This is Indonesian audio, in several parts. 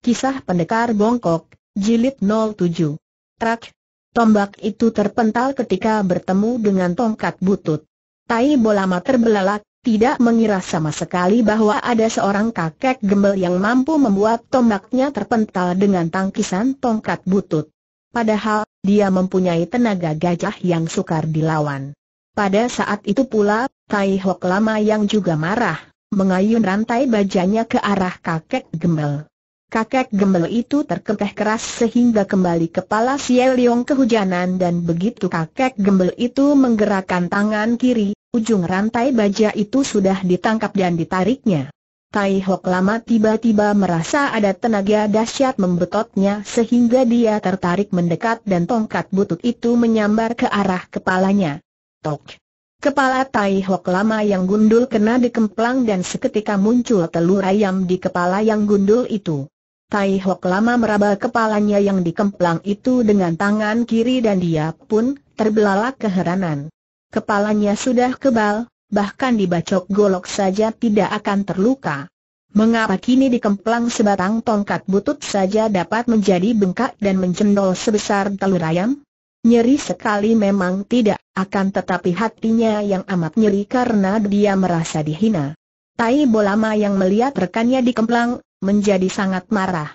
Kisah Pendekar Bongkok, Jilid 07. Trak. Tombak itu terpental ketika bertemu dengan tongkat butut. Tai bolama terbelalak, tidak mengira sama sekali bahwa ada seorang kakek gembel yang mampu membuat tombaknya terpental dengan tangkisan tongkat butut. Padahal, dia mempunyai tenaga gajah yang sukar dilawan. Pada saat itu pula, Tai Hok lama yang juga marah, mengayun rantai bajanya ke arah kakek gembel. Kakek gembel itu terkekeh keras sehingga kembali kepala Siel Leong kehujanan dan begitu kakek gembel itu menggerakkan tangan kiri, ujung rantai baja itu sudah ditangkap dan ditariknya. Tai Hok lama tiba-tiba merasa ada tenaga dahsyat membetotnya sehingga dia tertarik mendekat dan tongkat butut itu menyambar ke arah kepalanya. Tok! Kepala Tai Hok lama yang gundul kena dikemplang dan seketika muncul telur ayam di kepala yang gundul itu. Tai Hok lama meraba kepalanya yang dikemplang itu dengan tangan kiri dan dia pun terbelalak keheranan. Kepalanya sudah kebal, bahkan dibacok golok saja tidak akan terluka. Mengapa kini dikemplang sebatang tongkat butut saja dapat menjadi bengkak dan mencendol sebesar telur ayam? Nyeri sekali memang tidak, akan tetapi hatinya yang amat nyeri karena dia merasa dihina. Tai Bolama yang melihat rekannya dikemplang, menjadi sangat marah.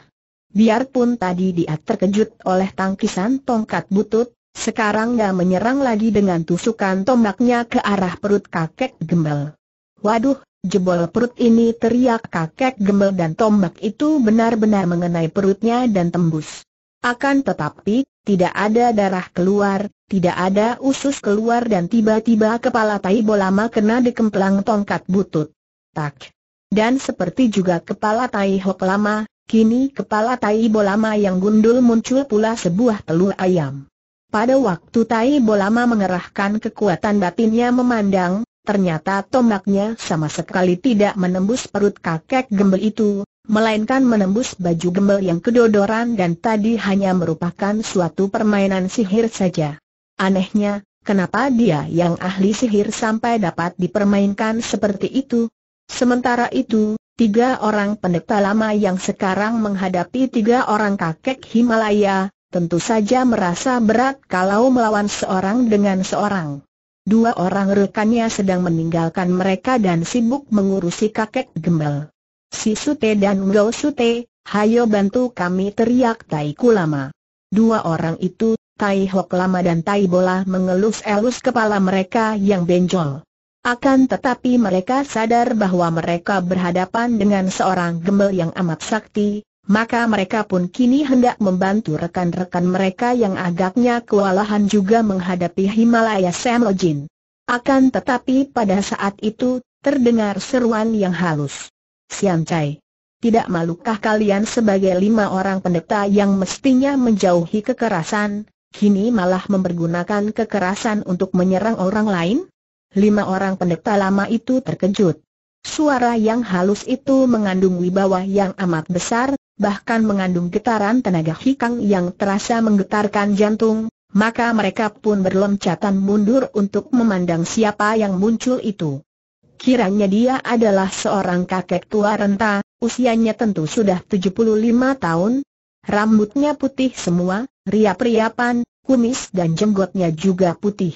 Biarpun tadi dia terkejut oleh tangkisan tongkat butut, sekarang dia menyerang lagi dengan tusukan tombaknya ke arah perut kakek gembel. Waduh, jebol perut ini teriak kakek gembel dan tombak itu benar-benar mengenai perutnya dan tembus. Akan tetapi, tidak ada darah keluar, tidak ada usus keluar dan tiba-tiba kepala tai Bolama kena dikemplang tongkat butut. Tak. Dan seperti juga kepala Tai Hok lama, kini kepala Tai Bolama yang gundul muncul pula sebuah telur ayam. Pada waktu Tai Bolama mengerahkan kekuatan batinnya memandang, ternyata tombaknya sama sekali tidak menembus perut kakek gembel itu, melainkan menembus baju gembel yang kedodoran dan tadi hanya merupakan suatu permainan sihir saja. Anehnya, kenapa dia yang ahli sihir sampai dapat dipermainkan seperti itu? Sementara itu, tiga orang pendeta lama yang sekarang menghadapi tiga orang kakek Himalaya, tentu saja merasa berat kalau melawan seorang dengan seorang. Dua orang rekannya sedang meninggalkan mereka dan sibuk mengurusi kakek gembel. Si Sute dan Ngo Sute, hayo bantu kami teriak Tai Kulama. Dua orang itu, Tai Hok Lama dan Tai Bola mengelus-elus kepala mereka yang benjol. Akan tetapi mereka sadar bahwa mereka berhadapan dengan seorang gembel yang amat sakti, maka mereka pun kini hendak membantu rekan-rekan mereka yang agaknya kewalahan juga menghadapi Himalaya Samlojin. Akan tetapi pada saat itu, terdengar seruan yang halus. Sian Chai, tidak malukah kalian sebagai lima orang pendeta yang mestinya menjauhi kekerasan, kini malah mempergunakan kekerasan untuk menyerang orang lain? Lima orang pendeta lama itu terkejut. Suara yang halus itu mengandung wibawa yang amat besar, bahkan mengandung getaran tenaga hikang yang terasa menggetarkan jantung, maka mereka pun berloncatan mundur untuk memandang siapa yang muncul itu. Kiranya dia adalah seorang kakek tua renta, usianya tentu sudah 75 tahun, rambutnya putih semua, riap-riapan, kumis dan jenggotnya juga putih.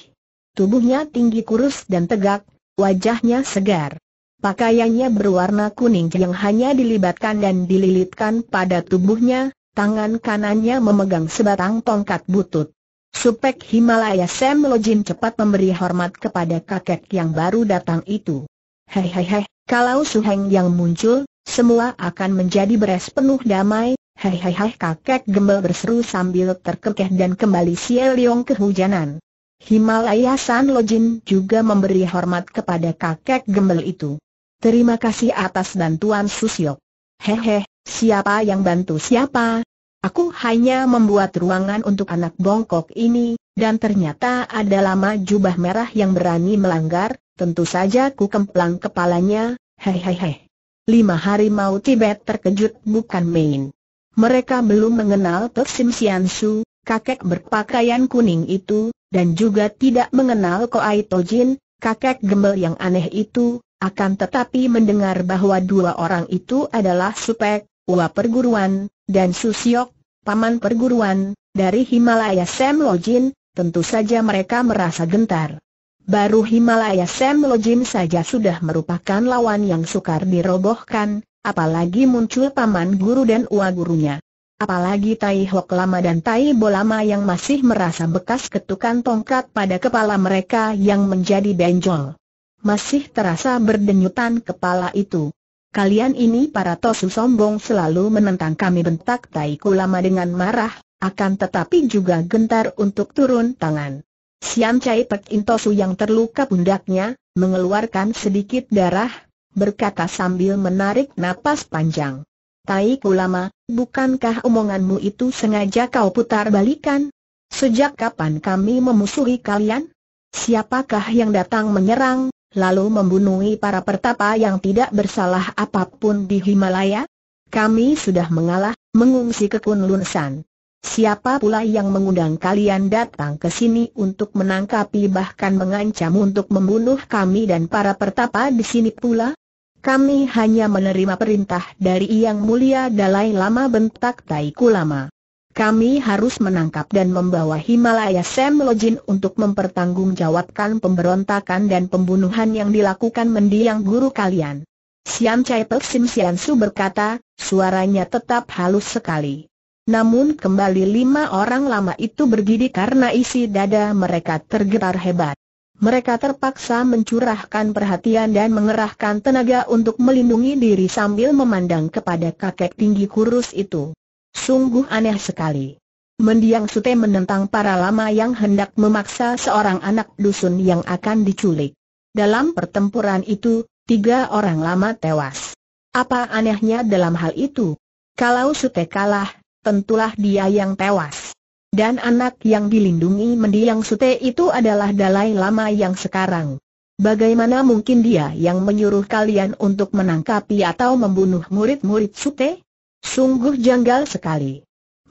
Tubuhnya tinggi kurus dan tegak, wajahnya segar. Pakaiannya berwarna kuning yang hanya dilibatkan dan dililitkan pada tubuhnya, tangan kanannya memegang sebatang tongkat butut. Supek Himalaya Sam Lojin cepat memberi hormat kepada kakek yang baru datang itu. Hei hei hei, kalau Suheng yang muncul, semua akan menjadi beres penuh damai, Hei hei hei kakek gembel berseru sambil terkekeh dan kembali Sieliong kehujanan. Himalaya San Lojin juga memberi hormat kepada kakek gembel itu. Terima kasih atas bantuan Susyok. Hehe, siapa yang bantu siapa? Aku hanya membuat ruangan untuk anak bongkok ini, dan ternyata ada lama jubah merah yang berani melanggar, tentu saja ku kemplang kepalanya, hehehe. Lima hari mau Tibet terkejut bukan main. Mereka belum mengenal pesim Siansu, kakek berpakaian kuning itu, dan juga tidak mengenal Koai Tojin, kakek gembel yang aneh itu, akan tetapi mendengar bahwa dua orang itu adalah Supek, Ua Perguruan, dan Susiok, Paman Perguruan, dari Himalaya Sam Lojin, tentu saja mereka merasa gentar. Baru Himalaya Sam Lojin saja sudah merupakan lawan yang sukar dirobohkan, apalagi muncul Paman Guru dan Ua Gurunya. Apalagi Tai Hok Lama dan Tai Bo Lama yang masih merasa bekas ketukan tongkat pada kepala mereka yang menjadi benjol. Masih terasa berdenyutan kepala itu. Kalian ini para tosu sombong selalu menentang kami bentak Tai Ku Lama dengan marah, akan tetapi juga gentar untuk turun tangan. Siam Chai Pek Intosu yang terluka pundaknya, mengeluarkan sedikit darah, berkata sambil menarik napas panjang. Tai Kulama, bukankah omonganmu itu sengaja kau putar balikan? Sejak kapan kami memusuhi kalian? Siapakah yang datang menyerang, lalu membunuhi para pertapa yang tidak bersalah apapun di Himalaya? Kami sudah mengalah, mengungsi ke Kunlun San. Siapa pula yang mengundang kalian datang ke sini untuk menangkapi bahkan mengancam untuk membunuh kami dan para pertapa di sini pula? Kami hanya menerima perintah dari Yang Mulia Dalai Lama bentak Taiku Lama. Kami harus menangkap dan membawa Himalaya Sam Lojin untuk mempertanggungjawabkan pemberontakan dan pembunuhan yang dilakukan mendiang guru kalian. Siam Chai Pek Sim Sian Su berkata, suaranya tetap halus sekali. Namun kembali lima orang lama itu berdiri karena isi dada mereka tergetar hebat mereka terpaksa mencurahkan perhatian dan mengerahkan tenaga untuk melindungi diri sambil memandang kepada kakek tinggi kurus itu. Sungguh aneh sekali. Mendiang Sute menentang para lama yang hendak memaksa seorang anak dusun yang akan diculik. Dalam pertempuran itu, tiga orang lama tewas. Apa anehnya dalam hal itu? Kalau Sute kalah, tentulah dia yang tewas. Dan anak yang dilindungi mendiang sute itu adalah Dalai Lama yang sekarang. Bagaimana mungkin dia yang menyuruh kalian untuk menangkapi atau membunuh murid-murid sute? Sungguh janggal sekali.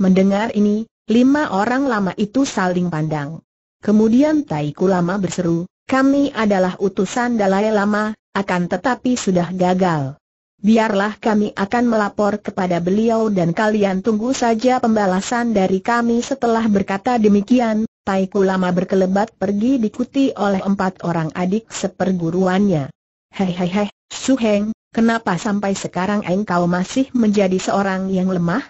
Mendengar ini, lima orang lama itu saling pandang. Kemudian Taiku Lama berseru, kami adalah utusan Dalai Lama, akan tetapi sudah gagal biarlah kami akan melapor kepada beliau dan kalian tunggu saja pembalasan dari kami setelah berkata demikian, Taiku lama berkelebat pergi diikuti oleh empat orang adik seperguruannya. Hei hei Hehehe, Suheng, kenapa sampai sekarang engkau masih menjadi seorang yang lemah?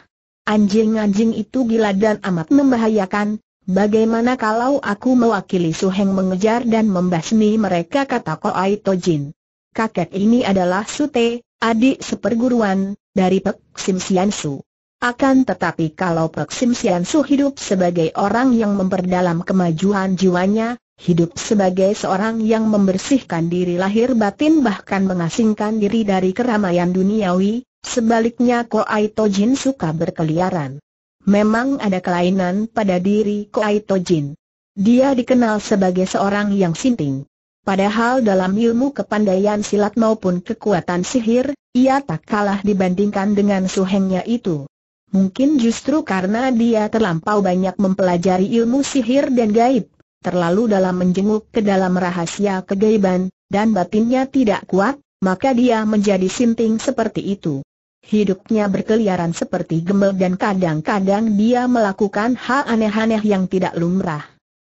Anjing-anjing itu gila dan amat membahayakan, bagaimana kalau aku mewakili Suheng mengejar dan membasmi mereka kata Koai Tojin. Kakek ini adalah Sute, Adik seperguruan, dari Pek Sim Sian Su. Akan tetapi kalau Pek Sim Sian Su hidup sebagai orang yang memperdalam kemajuan jiwanya, hidup sebagai seorang yang membersihkan diri lahir batin bahkan mengasingkan diri dari keramaian duniawi, sebaliknya Koai Jin suka berkeliaran. Memang ada kelainan pada diri Koai Jin. Dia dikenal sebagai seorang yang sinting. Padahal dalam ilmu kepandaian silat maupun kekuatan sihir, ia tak kalah dibandingkan dengan suhengnya itu. Mungkin justru karena dia terlampau banyak mempelajari ilmu sihir dan gaib, terlalu dalam menjenguk ke dalam rahasia kegaiban, dan batinnya tidak kuat, maka dia menjadi sinting seperti itu. Hidupnya berkeliaran seperti gemel dan kadang-kadang dia melakukan hal aneh-aneh yang tidak lumrah.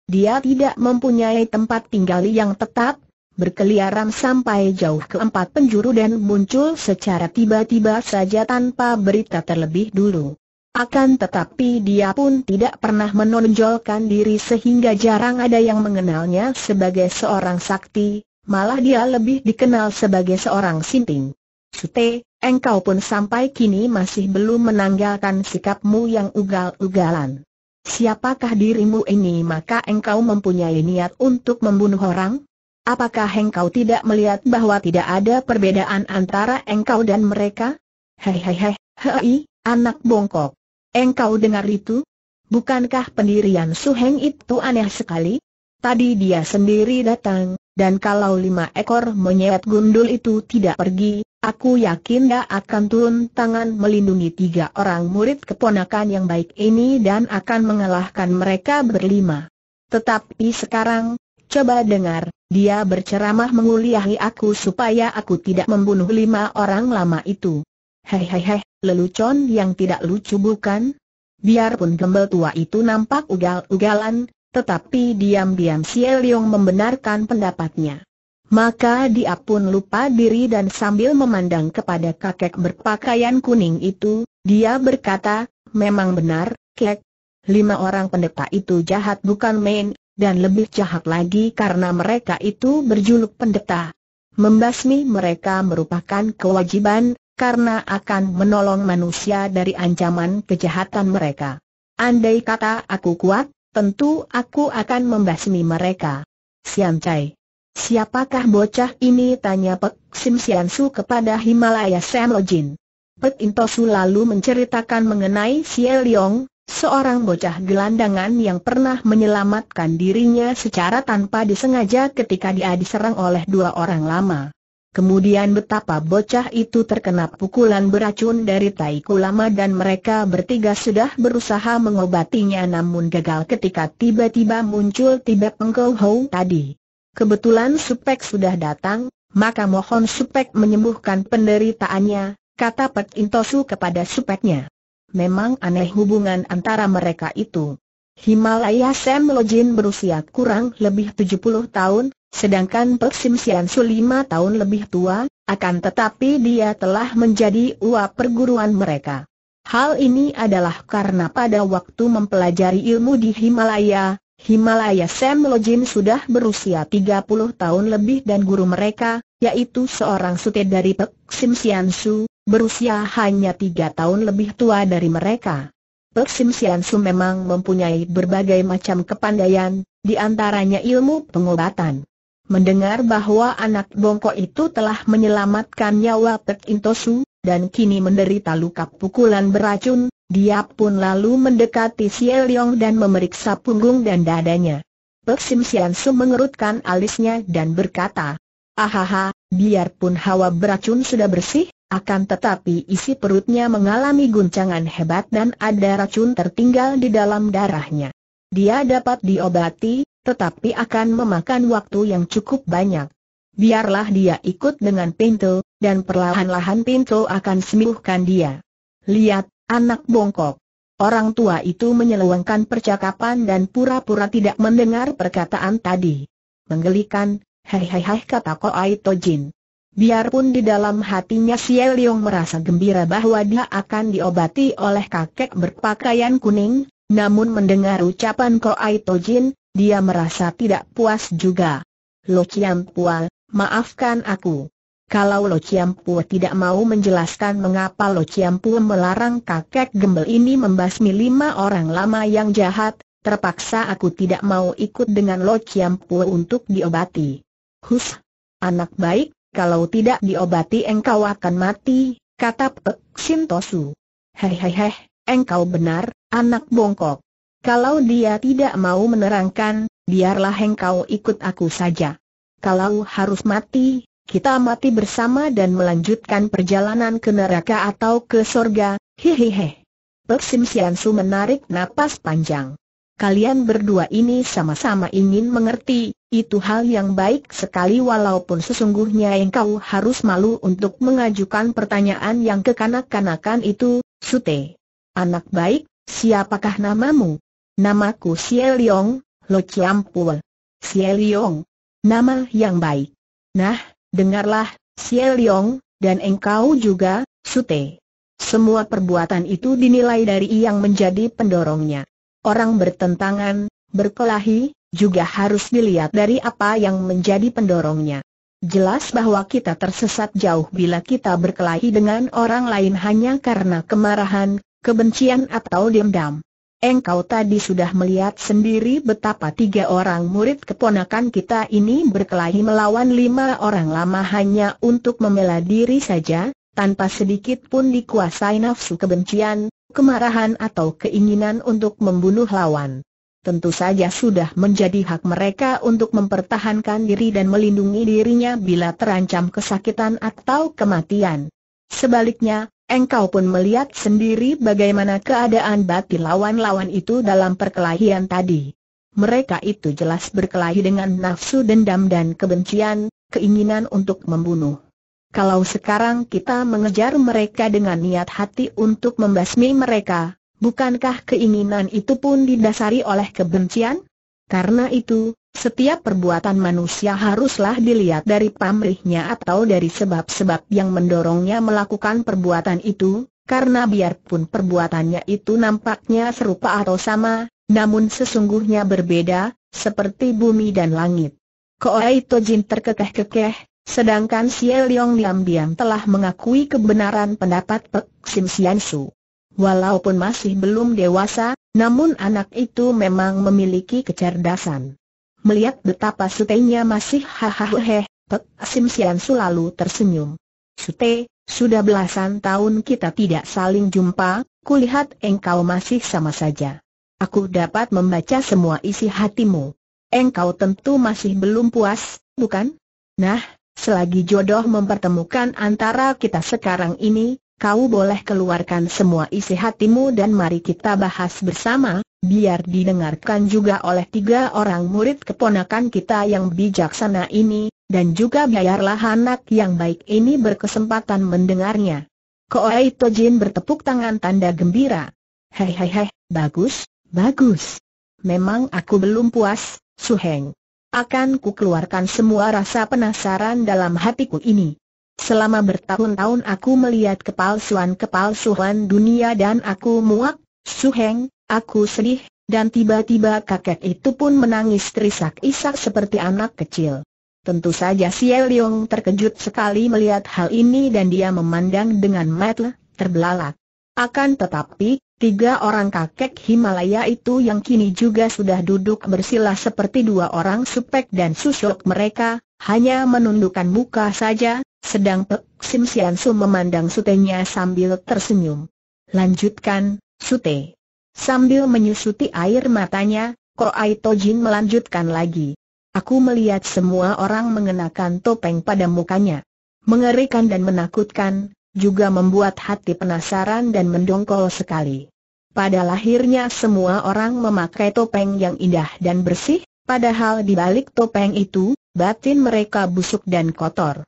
Dia tidak mempunyai tempat tinggal yang tetap, berkeliaran sampai jauh ke empat penjuru dan muncul secara tiba-tiba saja tanpa berita terlebih dulu. Akan tetapi dia pun tidak pernah menonjolkan diri sehingga jarang ada yang mengenalnya sebagai seorang sakti, malah dia lebih dikenal sebagai seorang sinting. Sute, engkau pun sampai kini masih belum menanggalkan sikapmu yang ugal-ugalan. Siapakah dirimu ini maka engkau mempunyai niat untuk membunuh orang? Apakah engkau tidak melihat bahwa tidak ada perbedaan antara engkau dan mereka? Hehehe, hei, anak bongkok. Engkau dengar itu? Bukankah pendirian Suheng itu aneh sekali? Tadi dia sendiri datang, dan kalau lima ekor monyet gundul itu tidak pergi, Aku yakin dia akan turun tangan melindungi tiga orang murid keponakan yang baik ini dan akan mengalahkan mereka berlima. Tetapi sekarang, coba dengar, dia berceramah menguliahi aku supaya aku tidak membunuh lima orang lama itu. Hei hei hei, lelucon yang tidak lucu bukan? Biarpun gembel tua itu nampak ugal-ugalan, tetapi diam-diam Si Leong membenarkan pendapatnya. Maka dia pun lupa diri dan sambil memandang kepada kakek berpakaian kuning itu, dia berkata, memang benar, kek. Lima orang pendeta itu jahat bukan main, dan lebih jahat lagi karena mereka itu berjuluk pendeta. Membasmi mereka merupakan kewajiban, karena akan menolong manusia dari ancaman kejahatan mereka. Andai kata aku kuat, tentu aku akan membasmi mereka. Siam Chai Siapakah bocah ini tanya Pek Sim Su kepada Himalaya Sam Jin. Pek Su lalu menceritakan mengenai Xie Liong, seorang bocah gelandangan yang pernah menyelamatkan dirinya secara tanpa disengaja ketika dia diserang oleh dua orang lama. Kemudian betapa bocah itu terkena pukulan beracun dari tai lama dan mereka bertiga sudah berusaha mengobatinya namun gagal ketika tiba-tiba muncul tiba pengkau tadi. Kebetulan Supek sudah datang, maka mohon Supek menyembuhkan penderitaannya, kata Pek Intosu kepada Supeknya. Memang aneh hubungan antara mereka itu. Himalaya Sam Lojin berusia kurang lebih 70 tahun, sedangkan Pek Sim Sian Su 5 tahun lebih tua, akan tetapi dia telah menjadi uap perguruan mereka. Hal ini adalah karena pada waktu mempelajari ilmu di Himalaya, Himalaya Sam Lojin sudah berusia 30 tahun lebih dan guru mereka, yaitu seorang sutet dari Pek Sim Sian Su, berusia hanya 3 tahun lebih tua dari mereka. Pek Sim Sian Su memang mempunyai berbagai macam kepandaian, di antaranya ilmu pengobatan. Mendengar bahwa anak bongkok itu telah menyelamatkan nyawa Pek Intosu, dan kini menderita luka pukulan beracun, dia pun lalu mendekati Xie Yong dan memeriksa punggung dan dadanya. Pek Sim Sian Su mengerutkan alisnya dan berkata, Ahaha, biarpun hawa beracun sudah bersih, akan tetapi isi perutnya mengalami guncangan hebat dan ada racun tertinggal di dalam darahnya. Dia dapat diobati, tetapi akan memakan waktu yang cukup banyak. Biarlah dia ikut dengan pintu, dan perlahan-lahan pintu akan sembuhkan dia. Lihat, Anak bongkok. Orang tua itu menyeluangkan percakapan dan pura-pura tidak mendengar perkataan tadi. Menggelikan, Hei hei hei, kata Koai Jin. Biarpun di dalam hatinya si Liong merasa gembira bahwa dia akan diobati oleh kakek berpakaian kuning, namun mendengar ucapan Koai Jin, dia merasa tidak puas juga. Lo Chiam Pua, maafkan aku. Kalau Lo Ciampu tidak mau menjelaskan mengapa Lo Ciampu melarang kakek gembel ini membasmi lima orang lama yang jahat, terpaksa aku tidak mau ikut dengan Lo Ciampu untuk diobati. Hus, anak baik, kalau tidak diobati engkau akan mati, kata Pek Sintosu. Hehehe, engkau benar, anak bongkok. Kalau dia tidak mau menerangkan, biarlah engkau ikut aku saja. Kalau harus mati, kita mati bersama dan melanjutkan perjalanan ke neraka atau ke sorga, hehehe. Pek Sim Sian Su menarik napas panjang. Kalian berdua ini sama-sama ingin mengerti, itu hal yang baik sekali walaupun sesungguhnya engkau harus malu untuk mengajukan pertanyaan yang kekanak-kanakan itu, Sute. Anak baik, siapakah namamu? Namaku Xie Liong, Lo Chiam Pua. Xie Liong. Nama yang baik. Nah, Dengarlah, Xie Liong, dan engkau juga, Sute. Semua perbuatan itu dinilai dari yang menjadi pendorongnya. Orang bertentangan, berkelahi, juga harus dilihat dari apa yang menjadi pendorongnya. Jelas bahwa kita tersesat jauh bila kita berkelahi dengan orang lain hanya karena kemarahan, kebencian atau dendam. Engkau tadi sudah melihat sendiri betapa tiga orang murid keponakan kita ini berkelahi melawan lima orang lama hanya untuk membela diri saja, tanpa sedikit pun dikuasai nafsu kebencian, kemarahan atau keinginan untuk membunuh lawan. Tentu saja sudah menjadi hak mereka untuk mempertahankan diri dan melindungi dirinya bila terancam kesakitan atau kematian. Sebaliknya, Engkau pun melihat sendiri bagaimana keadaan bati lawan-lawan itu dalam perkelahian tadi. Mereka itu jelas berkelahi dengan nafsu dendam dan kebencian, keinginan untuk membunuh. Kalau sekarang kita mengejar mereka dengan niat hati untuk membasmi mereka, bukankah keinginan itu pun didasari oleh kebencian? Karena itu, setiap perbuatan manusia haruslah dilihat dari pamrihnya atau dari sebab-sebab yang mendorongnya melakukan perbuatan itu, karena biarpun perbuatannya itu nampaknya serupa atau sama, namun sesungguhnya berbeda, seperti bumi dan langit. Koei Tojin terkekeh-kekeh, sedangkan Xie Leong diam-diam telah mengakui kebenaran pendapat Pek Sim Sian Su. Walaupun masih belum dewasa, namun anak itu memang memiliki kecerdasan. Melihat betapa Sutenya masih hahaha, Pek Sim Sian selalu tersenyum. Sute, sudah belasan tahun kita tidak saling jumpa, kulihat engkau masih sama saja. Aku dapat membaca semua isi hatimu. Engkau tentu masih belum puas, bukan? Nah, selagi jodoh mempertemukan antara kita sekarang ini, kau boleh keluarkan semua isi hatimu dan mari kita bahas bersama, biar didengarkan juga oleh tiga orang murid keponakan kita yang bijaksana ini, dan juga biarlah anak yang baik ini berkesempatan mendengarnya. Koei Tojin bertepuk tangan tanda gembira. Hei hei hei, bagus, bagus. Memang aku belum puas, Suheng. Akan ku keluarkan semua rasa penasaran dalam hatiku ini. Selama bertahun-tahun aku melihat kepalsuan-kepalsuan dunia dan aku muak Suheng, aku sedih, dan tiba-tiba kakek itu pun menangis terisak-isak seperti anak kecil. Tentu saja si Yong terkejut sekali melihat hal ini dan dia memandang dengan mata terbelalak. Akan tetapi, tiga orang kakek Himalaya itu yang kini juga sudah duduk bersila seperti dua orang supek dan susuk mereka, hanya menundukkan muka saja, sedang Pek Sim Sian Su memandang sutenya sambil tersenyum. Lanjutkan, Sute. Sambil menyusuti air matanya, Koai Tojin melanjutkan lagi. Aku melihat semua orang mengenakan topeng pada mukanya. Mengerikan dan menakutkan, juga membuat hati penasaran dan mendongkol sekali. Pada lahirnya semua orang memakai topeng yang indah dan bersih, padahal di balik topeng itu, batin mereka busuk dan kotor.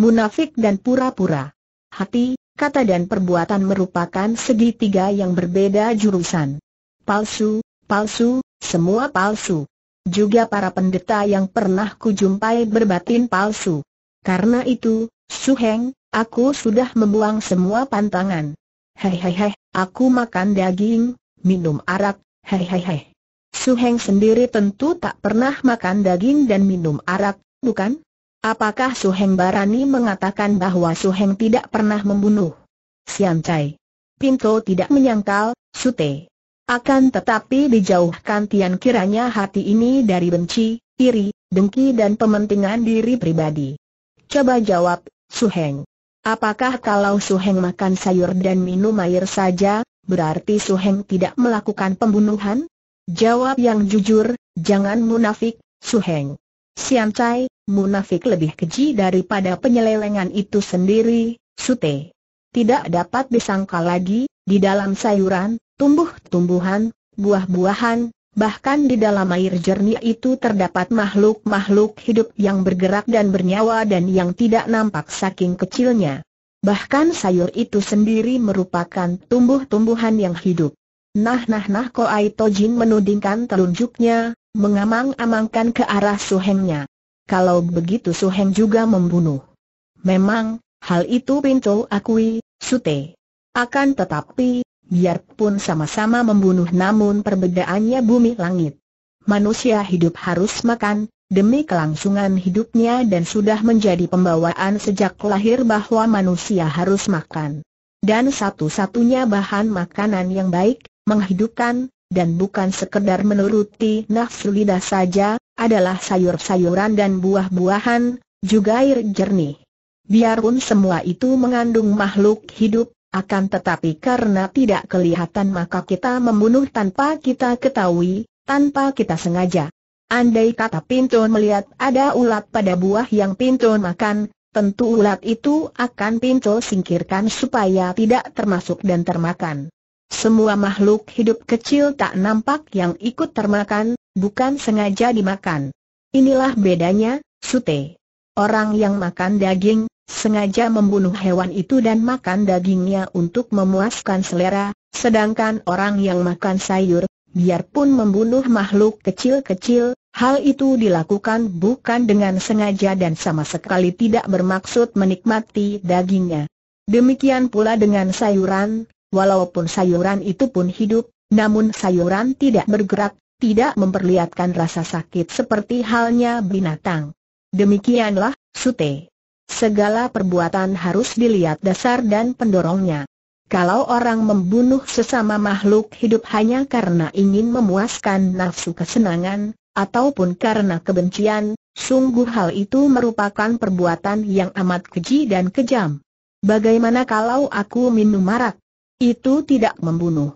Munafik dan pura-pura. Hati, kata dan perbuatan merupakan segitiga yang berbeda jurusan. Palsu, palsu, semua palsu. Juga para pendeta yang pernah kujumpai berbatin palsu. Karena itu, Heng, aku sudah membuang semua pantangan. Hei hei hei, aku makan daging, minum arak, Hei hei hei. Su Heng sendiri tentu tak pernah makan daging dan minum arak, bukan? Apakah Su Heng Barani mengatakan bahwa Su Heng tidak pernah membunuh? Sian Chai. Pinto tidak menyangkal, Sute. Akan tetapi dijauhkan Tian kiranya hati ini dari benci, iri, dengki dan pementingan diri pribadi. Coba jawab, Su Heng. Apakah kalau Su Heng makan sayur dan minum air saja, berarti Su Heng tidak melakukan pembunuhan? Jawab yang jujur, jangan munafik, Su Heng. Sian Cai, munafik lebih keji daripada penyelewengan itu sendiri, Sute. Tidak dapat disangka lagi, di dalam sayuran, tumbuh-tumbuhan, buah-buahan, bahkan di dalam air jernih itu terdapat makhluk-makhluk hidup yang bergerak dan bernyawa dan yang tidak nampak saking kecilnya. Bahkan sayur itu sendiri merupakan tumbuh-tumbuhan yang hidup. Nah nah nah ko Aitojin menudingkan telunjuknya, mengamang-amangkan ke arah Suhengnya. Kalau begitu Suheng juga membunuh. Memang, hal itu Pinto akui, Sute. Akan tetapi, biarpun sama-sama membunuh namun perbedaannya bumi langit. Manusia hidup harus makan, demi kelangsungan hidupnya dan sudah menjadi pembawaan sejak lahir bahwa manusia harus makan. Dan satu-satunya bahan makanan yang baik, menghidupkan, dan bukan sekedar menuruti nafsu lidah saja, adalah sayur-sayuran dan buah-buahan, juga air jernih. Biarpun semua itu mengandung makhluk hidup, akan tetapi karena tidak kelihatan maka kita membunuh tanpa kita ketahui, tanpa kita sengaja. Andai kata Pintun melihat ada ulat pada buah yang Pintun makan, tentu ulat itu akan pintu singkirkan supaya tidak termasuk dan termakan. Semua makhluk hidup kecil tak nampak yang ikut termakan, bukan sengaja dimakan. Inilah bedanya, Sute. Orang yang makan daging, sengaja membunuh hewan itu dan makan dagingnya untuk memuaskan selera, sedangkan orang yang makan sayur, biarpun membunuh makhluk kecil-kecil, Hal itu dilakukan bukan dengan sengaja dan sama sekali tidak bermaksud menikmati dagingnya. Demikian pula dengan sayuran, walaupun sayuran itu pun hidup, namun sayuran tidak bergerak, tidak memperlihatkan rasa sakit seperti halnya binatang. Demikianlah, Sute. Segala perbuatan harus dilihat dasar dan pendorongnya. Kalau orang membunuh sesama makhluk hidup hanya karena ingin memuaskan nafsu kesenangan, ataupun karena kebencian, sungguh hal itu merupakan perbuatan yang amat keji dan kejam. Bagaimana kalau aku minum marak, itu tidak membunuh.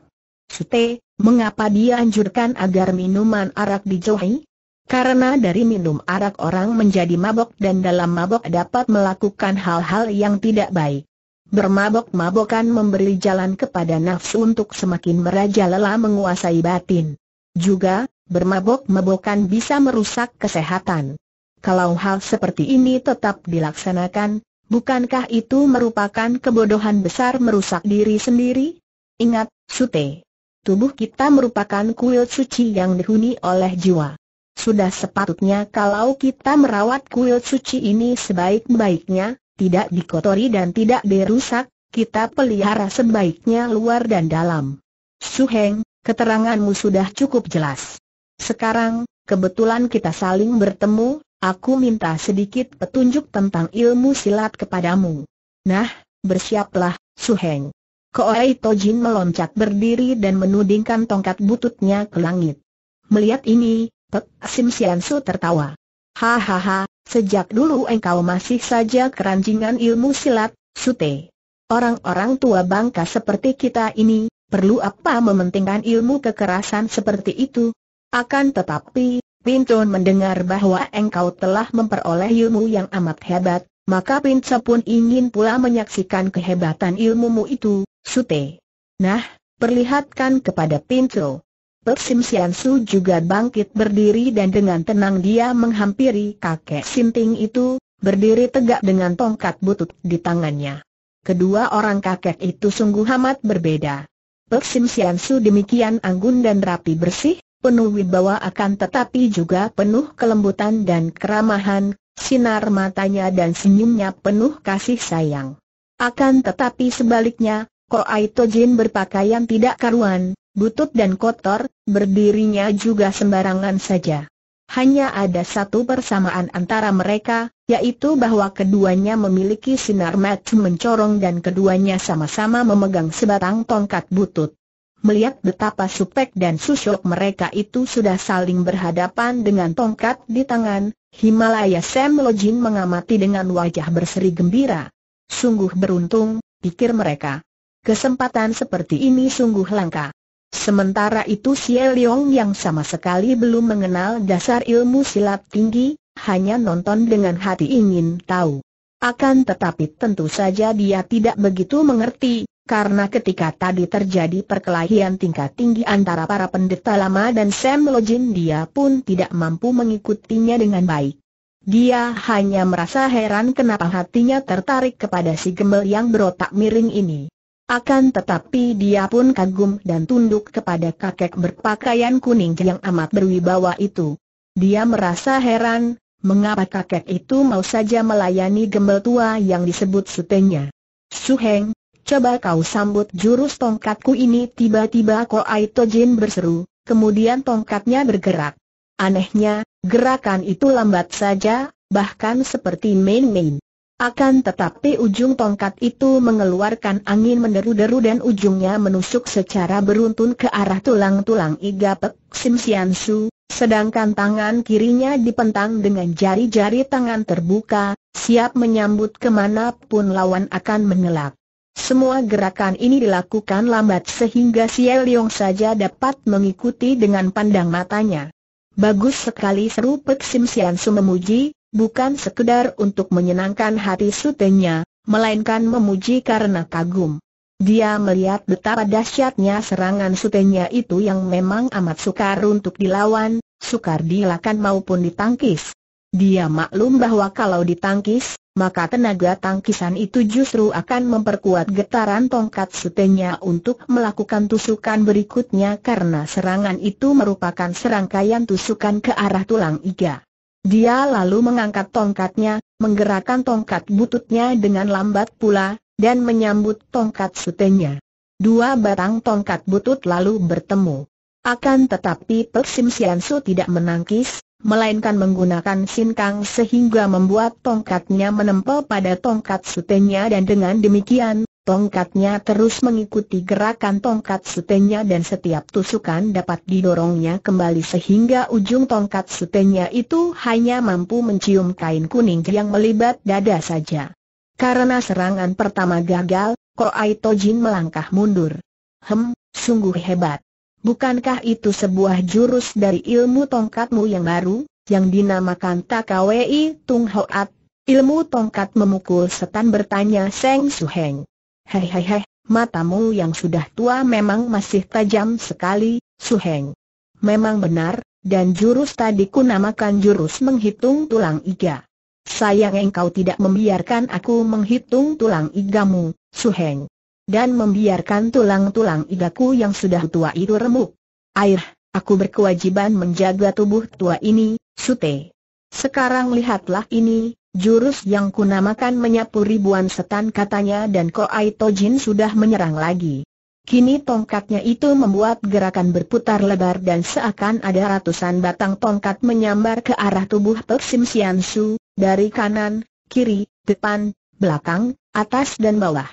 Sute, mengapa dia anjurkan agar minuman arak dijauhi? Karena dari minum arak orang menjadi mabok dan dalam mabok dapat melakukan hal-hal yang tidak baik. Bermabok-mabokan memberi jalan kepada nafsu untuk semakin merajalela menguasai batin. Juga, bermabok-mabokan bisa merusak kesehatan. Kalau hal seperti ini tetap dilaksanakan, Bukankah itu merupakan kebodohan besar merusak diri sendiri? Ingat, Sute. Tubuh kita merupakan kuil suci yang dihuni oleh jiwa. Sudah sepatutnya kalau kita merawat kuil suci ini sebaik-baiknya, tidak dikotori dan tidak dirusak, kita pelihara sebaiknya luar dan dalam. Suheng, keteranganmu sudah cukup jelas. Sekarang, kebetulan kita saling bertemu, Aku minta sedikit petunjuk tentang ilmu silat kepadamu. Nah, bersiaplah, Suheng. Koei Tojin meloncat berdiri dan menudingkan tongkat bututnya ke langit. Melihat ini, Pek Sim Siansu tertawa. Hahaha, sejak dulu engkau masih saja keranjingan ilmu silat, Sute. Orang-orang tua bangka seperti kita ini, perlu apa mementingkan ilmu kekerasan seperti itu? Akan tetapi, Pinton mendengar bahwa engkau telah memperoleh ilmu yang amat hebat, maka Pinco pun ingin pula menyaksikan kehebatan ilmumu itu, Sute. Nah, perlihatkan kepada Pintu. Persim Siansu juga bangkit berdiri dan dengan tenang dia menghampiri kakek Sinting itu, berdiri tegak dengan tongkat butut di tangannya. Kedua orang kakek itu sungguh amat berbeda. Persim Siansu demikian anggun dan rapi bersih, penuh wibawa akan tetapi juga penuh kelembutan dan keramahan, sinar matanya dan senyumnya penuh kasih sayang. Akan tetapi sebaliknya, Aito Jin berpakaian tidak karuan, butut dan kotor, berdirinya juga sembarangan saja. Hanya ada satu persamaan antara mereka, yaitu bahwa keduanya memiliki sinar mata mencorong dan keduanya sama-sama memegang sebatang tongkat butut melihat betapa Supek dan susuk mereka itu sudah saling berhadapan dengan tongkat di tangan, Himalaya Sam Lojin mengamati dengan wajah berseri gembira. Sungguh beruntung, pikir mereka. Kesempatan seperti ini sungguh langka. Sementara itu Xie Leong yang sama sekali belum mengenal dasar ilmu silat tinggi, hanya nonton dengan hati ingin tahu. Akan tetapi tentu saja dia tidak begitu mengerti, karena ketika tadi terjadi perkelahian tingkat tinggi antara para pendeta lama dan Sam Lojin dia pun tidak mampu mengikutinya dengan baik. Dia hanya merasa heran kenapa hatinya tertarik kepada si gembel yang berotak miring ini. Akan tetapi dia pun kagum dan tunduk kepada kakek berpakaian kuning yang amat berwibawa itu. Dia merasa heran, mengapa kakek itu mau saja melayani gembel tua yang disebut sutenya. Suheng, coba kau sambut jurus tongkatku ini tiba-tiba Aito Jin berseru, kemudian tongkatnya bergerak. Anehnya, gerakan itu lambat saja, bahkan seperti main-main. Akan tetapi ujung tongkat itu mengeluarkan angin menderu-deru dan ujungnya menusuk secara beruntun ke arah tulang-tulang Iga Pek Sim Sian Su, sedangkan tangan kirinya dipentang dengan jari-jari tangan terbuka, siap menyambut kemanapun lawan akan mengelak. Semua gerakan ini dilakukan lambat sehingga Sial Leong saja dapat mengikuti dengan pandang matanya. Bagus sekali seru Pek Sim Sian Su memuji, bukan sekedar untuk menyenangkan hati sutenya, melainkan memuji karena kagum. Dia melihat betapa dahsyatnya serangan sutenya itu yang memang amat sukar untuk dilawan, sukar dilakan maupun ditangkis. Dia maklum bahwa kalau ditangkis, maka tenaga tangkisan itu justru akan memperkuat getaran tongkat sutenya untuk melakukan tusukan berikutnya karena serangan itu merupakan serangkaian tusukan ke arah tulang iga. Dia lalu mengangkat tongkatnya, menggerakkan tongkat bututnya dengan lambat pula, dan menyambut tongkat sutenya. Dua batang tongkat butut lalu bertemu. Akan tetapi Persim Siansu tidak menangkis, melainkan menggunakan sinkang sehingga membuat tongkatnya menempel pada tongkat sutenya dan dengan demikian, tongkatnya terus mengikuti gerakan tongkat sutenya dan setiap tusukan dapat didorongnya kembali sehingga ujung tongkat sutenya itu hanya mampu mencium kain kuning yang melibat dada saja. Karena serangan pertama gagal, Aito Jin melangkah mundur. Hem, sungguh hebat. Bukankah itu sebuah jurus dari ilmu tongkatmu yang baru, yang dinamakan Takawei Tung Hoat? Ilmu tongkat memukul setan bertanya Seng Suheng. Hei hei hei, matamu yang sudah tua memang masih tajam sekali, Suheng. Memang benar, dan jurus tadi ku namakan jurus menghitung tulang iga. Sayang engkau tidak membiarkan aku menghitung tulang igamu, Suheng dan membiarkan tulang-tulang igaku yang sudah tua itu remuk. Air, aku berkewajiban menjaga tubuh tua ini, Sute. Sekarang lihatlah ini, jurus yang kunamakan menyapu ribuan setan katanya dan Koai Tojin sudah menyerang lagi. Kini tongkatnya itu membuat gerakan berputar lebar dan seakan ada ratusan batang tongkat menyambar ke arah tubuh Pek Sim dari kanan, kiri, depan, belakang, atas dan bawah.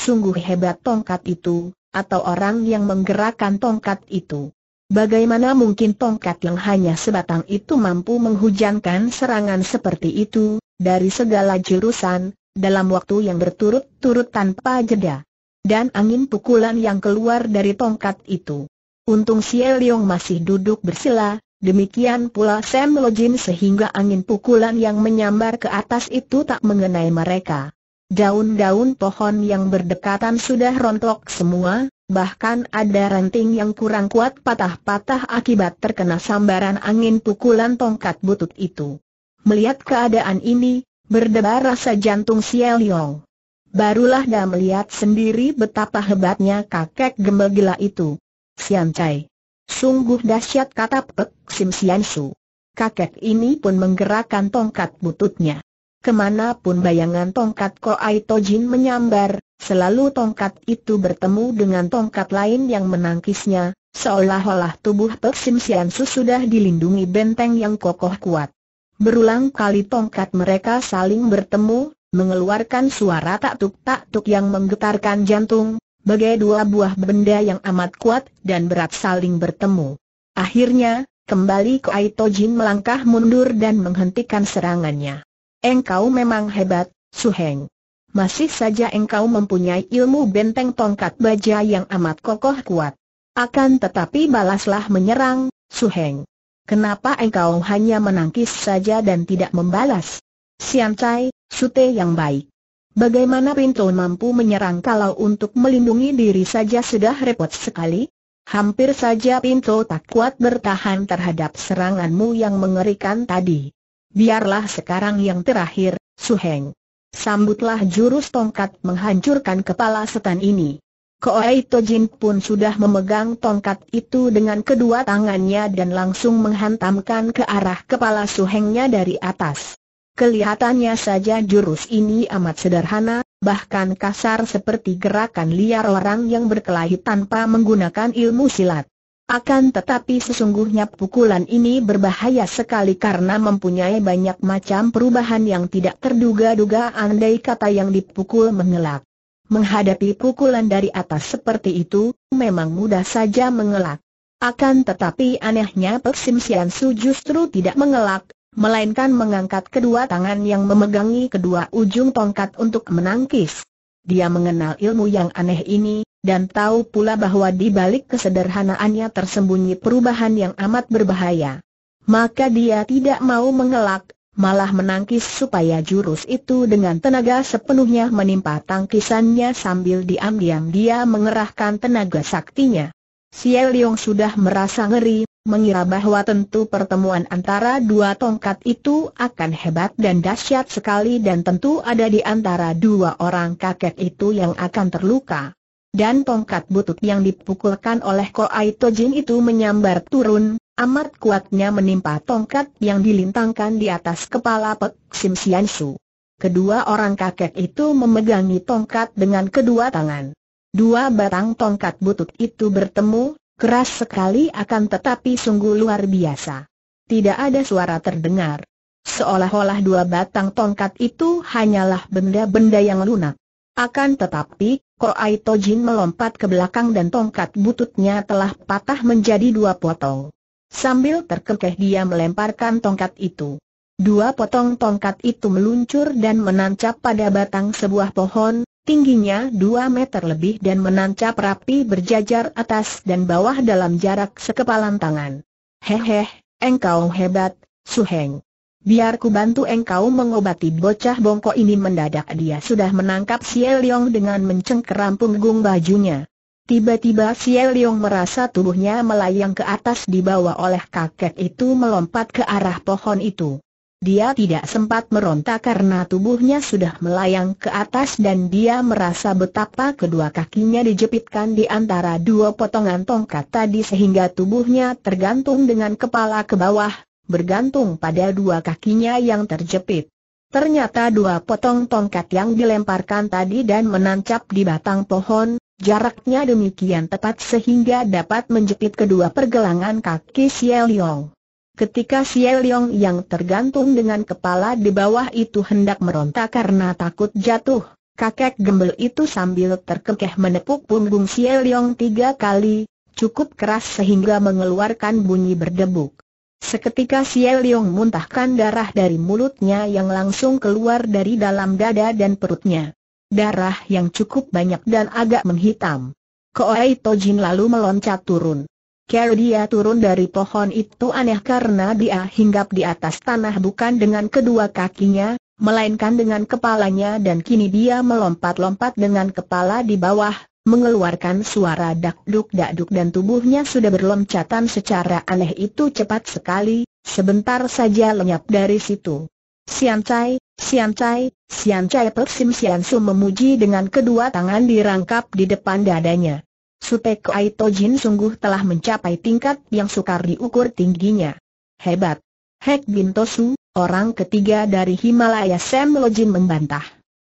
Sungguh hebat tongkat itu, atau orang yang menggerakkan tongkat itu. Bagaimana mungkin tongkat yang hanya sebatang itu mampu menghujankan serangan seperti itu, dari segala jurusan, dalam waktu yang berturut-turut tanpa jeda. Dan angin pukulan yang keluar dari tongkat itu. Untung Xie Leong masih duduk bersila, demikian pula Sam Lojin sehingga angin pukulan yang menyambar ke atas itu tak mengenai mereka. Daun-daun pohon yang berdekatan sudah rontok semua, bahkan ada ranting yang kurang kuat patah-patah akibat terkena sambaran angin pukulan tongkat butut itu. Melihat keadaan ini, berdebar rasa jantung Xiao Yong. Barulah dia melihat sendiri betapa hebatnya kakek gembel gila itu. Sian Cai. Sungguh dahsyat kata Pek Sim Sian Su. Kakek ini pun menggerakkan tongkat bututnya. Kemana pun bayangan tongkat Koai Jin menyambar, selalu tongkat itu bertemu dengan tongkat lain yang menangkisnya, seolah-olah tubuh Pek Sim Sian sudah dilindungi benteng yang kokoh kuat. Berulang kali tongkat mereka saling bertemu, mengeluarkan suara tak tuk tak tuk yang menggetarkan jantung, bagai dua buah benda yang amat kuat dan berat saling bertemu. Akhirnya, kembali Koai Jin melangkah mundur dan menghentikan serangannya. Engkau memang hebat, Su Heng. Masih saja engkau mempunyai ilmu benteng tongkat baja yang amat kokoh kuat. Akan tetapi balaslah menyerang, Su Heng. Kenapa engkau hanya menangkis saja dan tidak membalas? Sian Cai, Sute yang baik. Bagaimana Pintu mampu menyerang kalau untuk melindungi diri saja sudah repot sekali? Hampir saja Pintu tak kuat bertahan terhadap seranganmu yang mengerikan tadi biarlah sekarang yang terakhir, Su Heng. Sambutlah jurus tongkat menghancurkan kepala setan ini. Koei Tojin pun sudah memegang tongkat itu dengan kedua tangannya dan langsung menghantamkan ke arah kepala Su Hengnya dari atas. Kelihatannya saja jurus ini amat sederhana, bahkan kasar seperti gerakan liar orang yang berkelahi tanpa menggunakan ilmu silat. Akan tetapi sesungguhnya pukulan ini berbahaya sekali karena mempunyai banyak macam perubahan yang tidak terduga-duga andai kata yang dipukul mengelak. Menghadapi pukulan dari atas seperti itu, memang mudah saja mengelak. Akan tetapi anehnya Persim Sian Su justru tidak mengelak, melainkan mengangkat kedua tangan yang memegangi kedua ujung tongkat untuk menangkis. Dia mengenal ilmu yang aneh ini, dan tahu pula bahwa di balik kesederhanaannya tersembunyi perubahan yang amat berbahaya. Maka dia tidak mau mengelak, malah menangkis supaya jurus itu dengan tenaga sepenuhnya menimpa tangkisannya sambil diam-diam dia mengerahkan tenaga saktinya. Xie Leong sudah merasa ngeri, mengira bahwa tentu pertemuan antara dua tongkat itu akan hebat dan dahsyat sekali dan tentu ada di antara dua orang kakek itu yang akan terluka dan tongkat butut yang dipukulkan oleh Aito Jin itu menyambar turun, amat kuatnya menimpa tongkat yang dilintangkan di atas kepala Pek Sim Sian Su. Kedua orang kakek itu memegangi tongkat dengan kedua tangan. Dua batang tongkat butut itu bertemu, keras sekali akan tetapi sungguh luar biasa. Tidak ada suara terdengar. Seolah-olah dua batang tongkat itu hanyalah benda-benda yang lunak. Akan tetapi, Koai Tojin melompat ke belakang dan tongkat bututnya telah patah menjadi dua potong. Sambil terkekeh dia melemparkan tongkat itu. Dua potong tongkat itu meluncur dan menancap pada batang sebuah pohon, tingginya 2 meter lebih dan menancap rapi berjajar atas dan bawah dalam jarak sekepalan tangan. Hehe, engkau hebat, Suheng. Biar ku bantu engkau mengobati bocah bongkok ini mendadak dia sudah menangkap Xie Yong dengan mencengkeram punggung bajunya. Tiba-tiba Xie Yong merasa tubuhnya melayang ke atas dibawa oleh kakek itu melompat ke arah pohon itu. Dia tidak sempat meronta karena tubuhnya sudah melayang ke atas dan dia merasa betapa kedua kakinya dijepitkan di antara dua potongan tongkat tadi sehingga tubuhnya tergantung dengan kepala ke bawah, bergantung pada dua kakinya yang terjepit. Ternyata dua potong tongkat yang dilemparkan tadi dan menancap di batang pohon, jaraknya demikian tepat sehingga dapat menjepit kedua pergelangan kaki Xie Liong. Ketika Xie Liong yang tergantung dengan kepala di bawah itu hendak meronta karena takut jatuh, kakek gembel itu sambil terkekeh menepuk punggung Xie Liong tiga kali, cukup keras sehingga mengeluarkan bunyi berdebuk. Seketika Xiao Leong muntahkan darah dari mulutnya yang langsung keluar dari dalam dada dan perutnya. Darah yang cukup banyak dan agak menghitam. Koei Tojin lalu meloncat turun. Kalau dia turun dari pohon itu aneh karena dia hinggap di atas tanah bukan dengan kedua kakinya, melainkan dengan kepalanya dan kini dia melompat-lompat dengan kepala di bawah, mengeluarkan suara dakduk-dakduk dan tubuhnya sudah berloncatan secara aneh itu cepat sekali, sebentar saja lenyap dari situ. Sian Chai, Sian Chai, Sian Chai Persim Sian Su memuji dengan kedua tangan dirangkap di depan dadanya. Supek Jin sungguh telah mencapai tingkat yang sukar diukur tingginya. Hebat. Hek Bintosu, orang ketiga dari Himalaya Sam Jin membantah.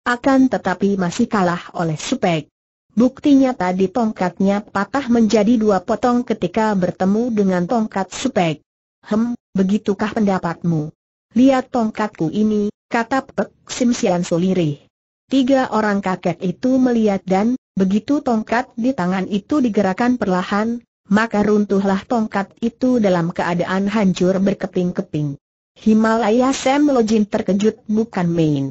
Akan tetapi masih kalah oleh Supek. Bukti Buktinya tadi tongkatnya patah menjadi dua potong ketika bertemu dengan tongkat Supek. Hem, begitukah pendapatmu? Lihat tongkatku ini, kata Pek Sim Sian Tiga orang kakek itu melihat dan, begitu tongkat di tangan itu digerakkan perlahan, maka runtuhlah tongkat itu dalam keadaan hancur berkeping-keping. Himalaya Sam Lojin terkejut bukan main.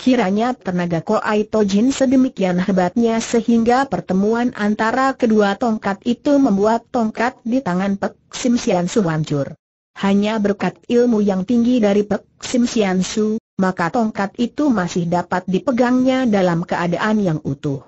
Kiranya tenaga Aito Jin sedemikian hebatnya sehingga pertemuan antara kedua tongkat itu membuat tongkat di tangan Pek Sim Sian Su hancur. Hanya berkat ilmu yang tinggi dari Pek Sim Sian Su, maka tongkat itu masih dapat dipegangnya dalam keadaan yang utuh.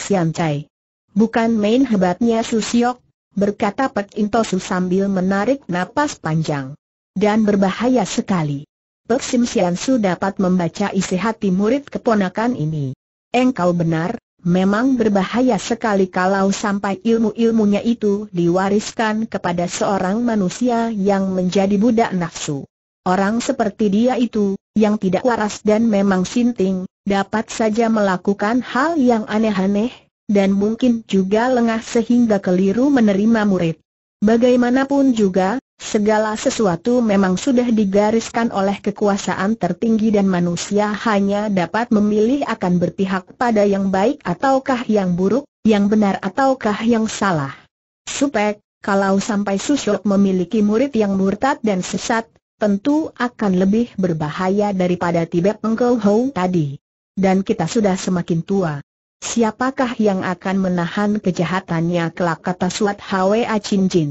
Sian Chai. Bukan main hebatnya Su Siok, berkata Pek Intosu sambil menarik napas panjang. Dan berbahaya sekali. Pek Sim Sian dapat membaca isi hati murid keponakan ini. Engkau benar, memang berbahaya sekali kalau sampai ilmu-ilmunya itu diwariskan kepada seorang manusia yang menjadi budak nafsu. Orang seperti dia itu, yang tidak waras dan memang sinting, dapat saja melakukan hal yang aneh-aneh, dan mungkin juga lengah sehingga keliru menerima murid. Bagaimanapun juga, segala sesuatu memang sudah digariskan oleh kekuasaan tertinggi dan manusia hanya dapat memilih akan berpihak pada yang baik ataukah yang buruk, yang benar ataukah yang salah. Supek, kalau sampai Susyok memiliki murid yang murtad dan sesat, tentu akan lebih berbahaya daripada Tibet Engkel Hou tadi. Dan kita sudah semakin tua. Siapakah yang akan menahan kejahatannya kelak kata Suat Hwa Chin Jin?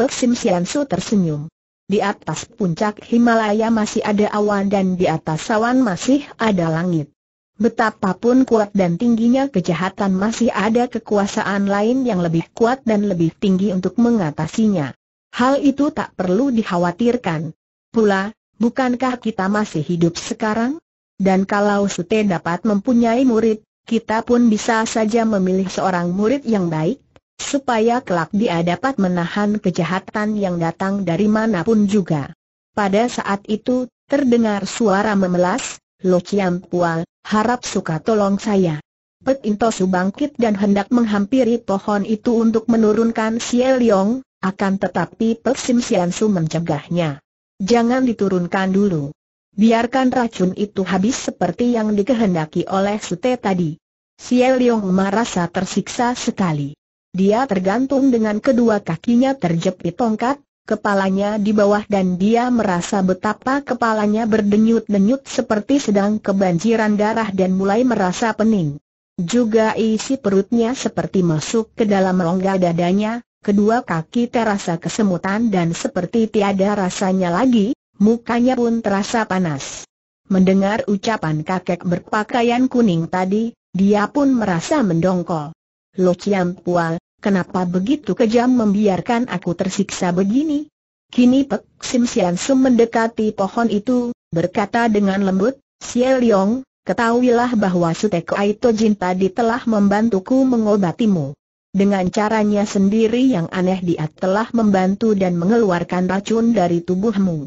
Pek Sim Sian Su tersenyum. Di atas puncak Himalaya masih ada awan dan di atas awan masih ada langit. Betapapun kuat dan tingginya kejahatan masih ada kekuasaan lain yang lebih kuat dan lebih tinggi untuk mengatasinya. Hal itu tak perlu dikhawatirkan. Pula, bukankah kita masih hidup sekarang? Dan kalau Sute dapat mempunyai murid, kita pun bisa saja memilih seorang murid yang baik, supaya kelak dia dapat menahan kejahatan yang datang dari manapun juga. Pada saat itu, terdengar suara memelas, Lo Chiam Pual, harap suka tolong saya. Pek Intosu bangkit dan hendak menghampiri pohon itu untuk menurunkan Xie Leong, akan tetapi Pek Sim Xiansu mencegahnya. Jangan diturunkan dulu. Biarkan racun itu habis seperti yang dikehendaki oleh Sute tadi. Xie Liong merasa tersiksa sekali. Dia tergantung dengan kedua kakinya terjepit tongkat, kepalanya di bawah dan dia merasa betapa kepalanya berdenyut-denyut seperti sedang kebanjiran darah dan mulai merasa pening. Juga isi perutnya seperti masuk ke dalam rongga dadanya, kedua kaki terasa kesemutan dan seperti tiada rasanya lagi, mukanya pun terasa panas. Mendengar ucapan kakek berpakaian kuning tadi, dia pun merasa mendongkol. Lo Chiam Pual, kenapa begitu kejam membiarkan aku tersiksa begini? Kini Pek Sim Sian Sum mendekati pohon itu, berkata dengan lembut, Xie Leong, ketahuilah bahwa Suteko Aito Jin tadi telah membantuku mengobatimu. Dengan caranya sendiri yang aneh dia telah membantu dan mengeluarkan racun dari tubuhmu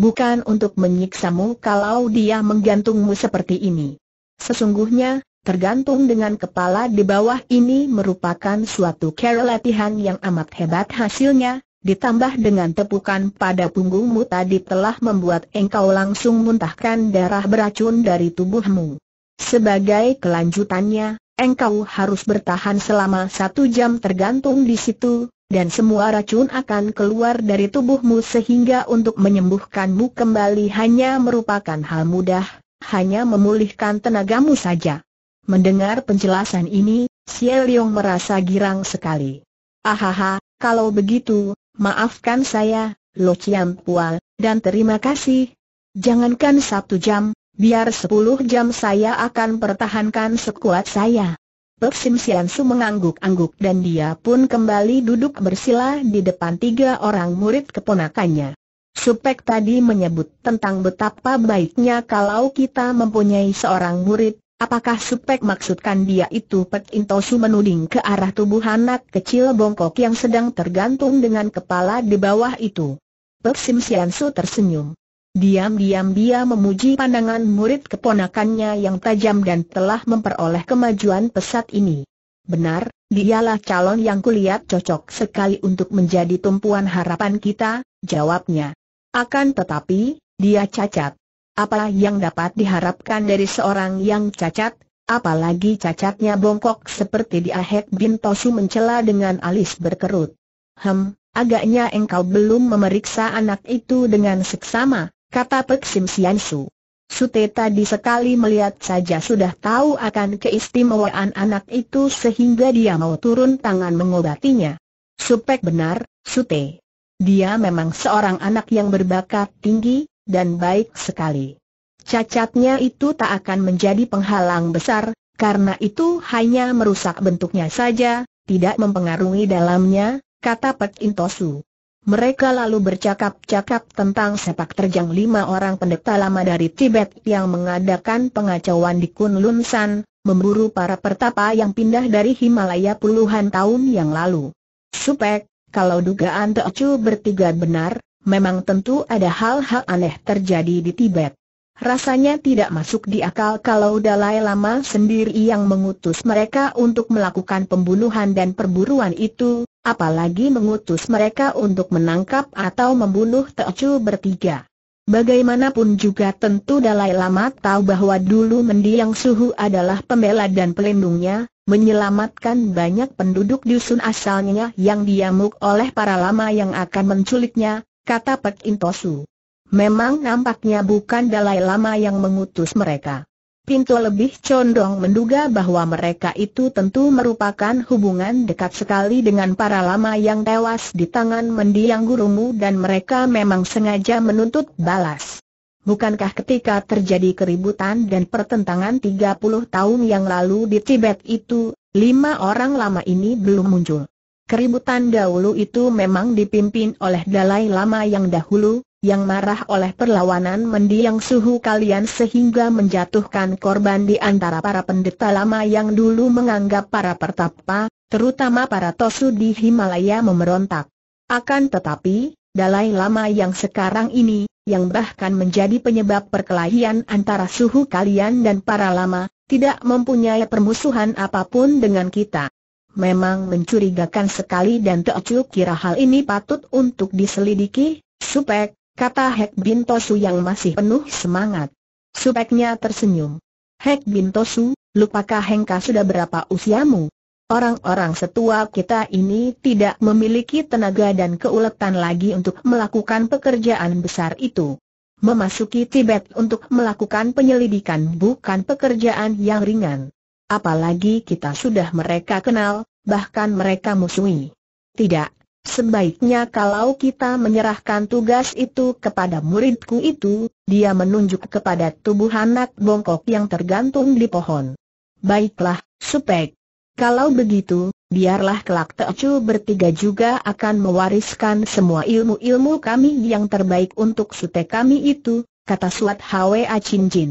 bukan untuk menyiksamu kalau dia menggantungmu seperti ini. Sesungguhnya, tergantung dengan kepala di bawah ini merupakan suatu cara latihan yang amat hebat hasilnya, ditambah dengan tepukan pada punggungmu tadi telah membuat engkau langsung muntahkan darah beracun dari tubuhmu. Sebagai kelanjutannya, engkau harus bertahan selama satu jam tergantung di situ, dan semua racun akan keluar dari tubuhmu sehingga untuk menyembuhkanmu kembali hanya merupakan hal mudah, hanya memulihkan tenagamu saja. Mendengar penjelasan ini, Xie merasa girang sekali. Ahaha, kalau begitu, maafkan saya, Lo Chiam Pual, dan terima kasih. Jangankan satu jam, biar sepuluh jam saya akan pertahankan sekuat saya. Pek Sim Su mengangguk-angguk dan dia pun kembali duduk bersila di depan tiga orang murid keponakannya. Supek tadi menyebut tentang betapa baiknya kalau kita mempunyai seorang murid, apakah Supek maksudkan dia itu Pek Intosu menuding ke arah tubuh anak kecil bongkok yang sedang tergantung dengan kepala di bawah itu. Pek Sim Su tersenyum. Diam-diam dia memuji pandangan murid keponakannya yang tajam dan telah memperoleh kemajuan pesat ini. Benar, dialah calon yang kulihat cocok sekali untuk menjadi tumpuan harapan kita, jawabnya. Akan tetapi, dia cacat. Apa yang dapat diharapkan dari seorang yang cacat, apalagi cacatnya bongkok seperti dia Hek Bin Tosu mencela dengan alis berkerut. Hem, agaknya engkau belum memeriksa anak itu dengan seksama, kata Pek Sim Sian Su. Sute tadi sekali melihat saja sudah tahu akan keistimewaan anak itu sehingga dia mau turun tangan mengobatinya. Supek benar, Sute. Dia memang seorang anak yang berbakat tinggi, dan baik sekali. Cacatnya itu tak akan menjadi penghalang besar, karena itu hanya merusak bentuknya saja, tidak mempengaruhi dalamnya, kata Pek Intosu. Mereka lalu bercakap-cakap tentang sepak terjang lima orang pendeta lama dari Tibet yang mengadakan pengacauan di Kunlun San, memburu para pertapa yang pindah dari Himalaya puluhan tahun yang lalu. Supek, kalau dugaan Teocu bertiga benar, memang tentu ada hal-hal aneh terjadi di Tibet. Rasanya tidak masuk di akal kalau Dalai Lama sendiri yang mengutus mereka untuk melakukan pembunuhan dan perburuan itu, Apalagi mengutus mereka untuk menangkap atau membunuh Teocu bertiga. Bagaimanapun juga tentu Dalai Lama tahu bahwa dulu mendiang suhu adalah pembela dan pelindungnya, menyelamatkan banyak penduduk dusun asalnya yang diamuk oleh para lama yang akan menculiknya, kata Pek Intosu. Memang nampaknya bukan Dalai Lama yang mengutus mereka. Pinto lebih condong menduga bahwa mereka itu tentu merupakan hubungan dekat sekali dengan para lama yang tewas di tangan mendiang gurumu dan mereka memang sengaja menuntut balas. Bukankah ketika terjadi keributan dan pertentangan 30 tahun yang lalu di Tibet itu, lima orang lama ini belum muncul? Keributan dahulu itu memang dipimpin oleh Dalai Lama yang dahulu, yang marah oleh perlawanan mendiang suhu kalian sehingga menjatuhkan korban di antara para pendeta lama yang dulu menganggap para pertapa, terutama para tosu di Himalaya memberontak. Akan tetapi, Dalai Lama yang sekarang ini, yang bahkan menjadi penyebab perkelahian antara suhu kalian dan para lama, tidak mempunyai permusuhan apapun dengan kita. Memang mencurigakan sekali dan Teocu kira hal ini patut untuk diselidiki, Supek, kata Hek Bintosu yang masih penuh semangat. Supeknya tersenyum. Hek Bintosu, lupakah Hengka sudah berapa usiamu? Orang-orang setua kita ini tidak memiliki tenaga dan keuletan lagi untuk melakukan pekerjaan besar itu. Memasuki Tibet untuk melakukan penyelidikan bukan pekerjaan yang ringan. Apalagi kita sudah mereka kenal, bahkan mereka musuhi. Tidak, Sebaiknya kalau kita menyerahkan tugas itu kepada muridku itu, dia menunjuk kepada tubuh anak bongkok yang tergantung di pohon. Baiklah, Supek. Kalau begitu, biarlah kelak Teocu bertiga juga akan mewariskan semua ilmu-ilmu kami yang terbaik untuk sute kami itu, kata Suat Hwa Chin Jin.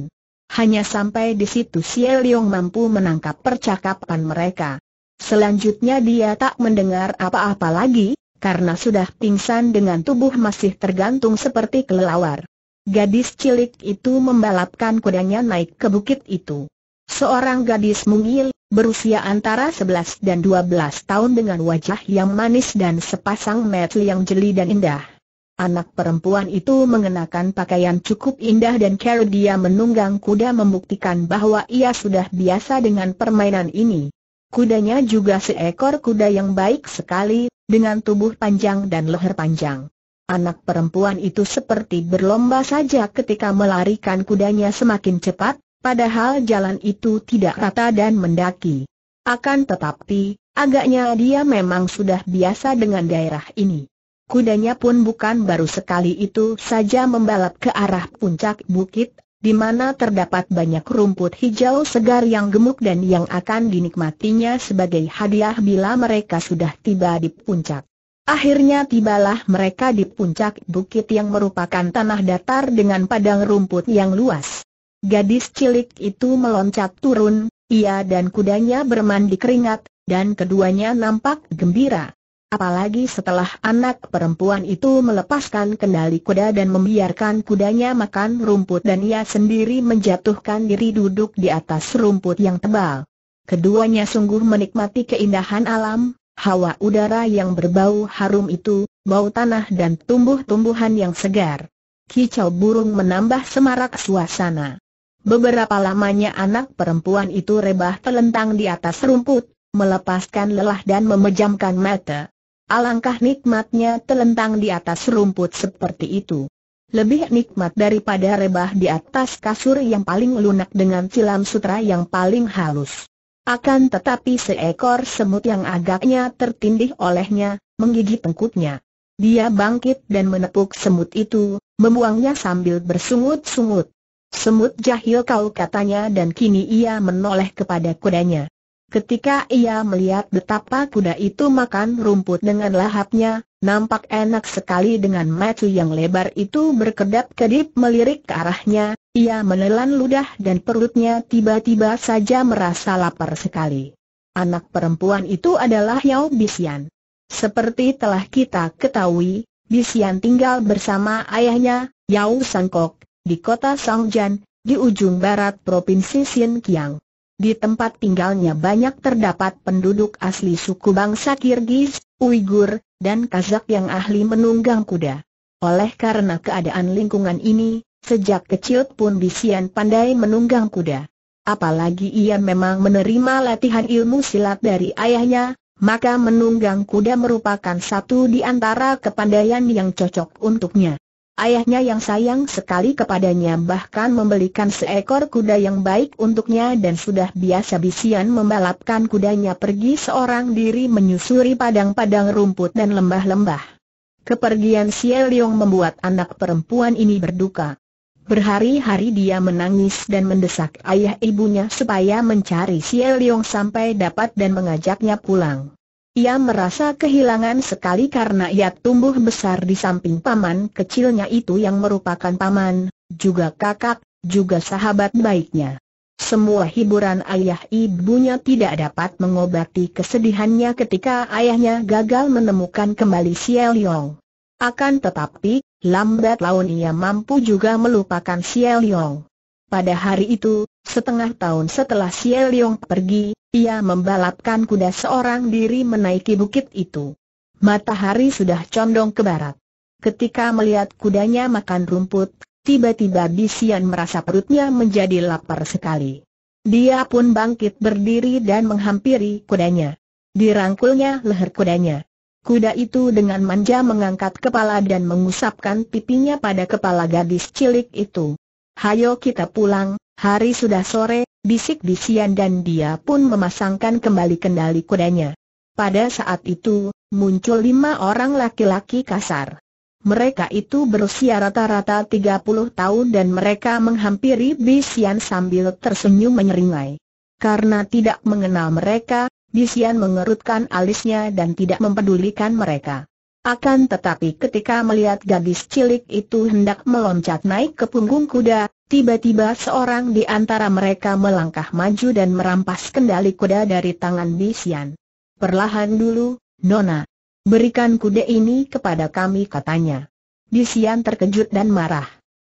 Hanya sampai di situ Xie Leong mampu menangkap percakapan mereka. Selanjutnya dia tak mendengar apa-apa lagi, karena sudah pingsan dengan tubuh masih tergantung seperti kelelawar. Gadis cilik itu membalapkan kudanya naik ke bukit itu. Seorang gadis mungil, berusia antara 11 dan 12 tahun dengan wajah yang manis dan sepasang mata yang jeli dan indah. Anak perempuan itu mengenakan pakaian cukup indah dan cara dia menunggang kuda membuktikan bahwa ia sudah biasa dengan permainan ini. Kudanya juga seekor kuda yang baik sekali, dengan tubuh panjang dan leher panjang. Anak perempuan itu seperti berlomba saja ketika melarikan kudanya semakin cepat, padahal jalan itu tidak rata dan mendaki. Akan tetapi, agaknya dia memang sudah biasa dengan daerah ini. Kudanya pun bukan baru sekali itu saja membalap ke arah puncak bukit, di mana terdapat banyak rumput hijau segar yang gemuk dan yang akan dinikmatinya sebagai hadiah bila mereka sudah tiba di puncak. Akhirnya tibalah mereka di puncak bukit yang merupakan tanah datar dengan padang rumput yang luas. Gadis cilik itu meloncat turun, ia dan kudanya bermandi keringat, dan keduanya nampak gembira. Apalagi setelah anak perempuan itu melepaskan kendali kuda dan membiarkan kudanya makan rumput dan ia sendiri menjatuhkan diri duduk di atas rumput yang tebal. Keduanya sungguh menikmati keindahan alam, hawa udara yang berbau harum itu, bau tanah dan tumbuh-tumbuhan yang segar. Kicau burung menambah semarak suasana. Beberapa lamanya anak perempuan itu rebah telentang di atas rumput, melepaskan lelah dan memejamkan mata. Alangkah nikmatnya telentang di atas rumput seperti itu. Lebih nikmat daripada rebah di atas kasur yang paling lunak dengan silam sutra yang paling halus. Akan tetapi seekor semut yang agaknya tertindih olehnya, menggigit tengkutnya. Dia bangkit dan menepuk semut itu, membuangnya sambil bersungut-sungut. Semut jahil kau katanya dan kini ia menoleh kepada kudanya. Ketika ia melihat betapa kuda itu makan rumput dengan lahapnya, nampak enak sekali dengan mata yang lebar itu berkedap-kedip melirik ke arahnya, ia menelan ludah dan perutnya tiba-tiba saja merasa lapar sekali. Anak perempuan itu adalah Yao Bisian. Seperti telah kita ketahui, Bisian tinggal bersama ayahnya, Yao Sangkok, di kota Songjan, di ujung barat Provinsi Xinjiang. Di tempat tinggalnya banyak terdapat penduduk asli suku bangsa Kirgiz, Uighur, dan Kazakh yang ahli menunggang kuda. Oleh karena keadaan lingkungan ini, sejak kecil pun Bisian pandai menunggang kuda. Apalagi ia memang menerima latihan ilmu silat dari ayahnya, maka menunggang kuda merupakan satu di antara kepandaian yang cocok untuknya. Ayahnya yang sayang sekali kepadanya bahkan membelikan seekor kuda yang baik untuknya dan sudah biasa bisian membalapkan kudanya pergi seorang diri menyusuri padang-padang rumput dan lembah-lembah. Kepergian Siel Leong membuat anak perempuan ini berduka. Berhari-hari dia menangis dan mendesak ayah ibunya supaya mencari Siel Leong sampai dapat dan mengajaknya pulang. Ia merasa kehilangan sekali karena ia tumbuh besar di samping paman kecilnya itu yang merupakan paman, juga kakak, juga sahabat baiknya. Semua hiburan ayah ibunya tidak dapat mengobati kesedihannya ketika ayahnya gagal menemukan kembali Xiao Liang. Akan tetapi, lambat laun ia mampu juga melupakan Xiao Liang. Pada hari itu, setengah tahun setelah Xiao Liang pergi, ia membalapkan kuda seorang diri menaiki bukit itu. Matahari sudah condong ke barat. Ketika melihat kudanya makan rumput, tiba-tiba Bisian merasa perutnya menjadi lapar sekali. Dia pun bangkit berdiri dan menghampiri kudanya. Dirangkulnya leher kudanya. Kuda itu dengan manja mengangkat kepala dan mengusapkan pipinya pada kepala gadis cilik itu. Hayo kita pulang, hari sudah sore, bisik-bisian dan dia pun memasangkan kembali kendali kudanya. Pada saat itu, muncul lima orang laki-laki kasar. Mereka itu berusia rata-rata 30 tahun dan mereka menghampiri Bisian sambil tersenyum menyeringai. Karena tidak mengenal mereka, Bisian mengerutkan alisnya dan tidak mempedulikan mereka. Akan tetapi ketika melihat gadis cilik itu hendak meloncat naik ke punggung kuda, Tiba-tiba seorang di antara mereka melangkah maju dan merampas kendali kuda dari tangan Bisian. Perlahan dulu, Nona. Berikan kuda ini kepada kami katanya. Bisian terkejut dan marah.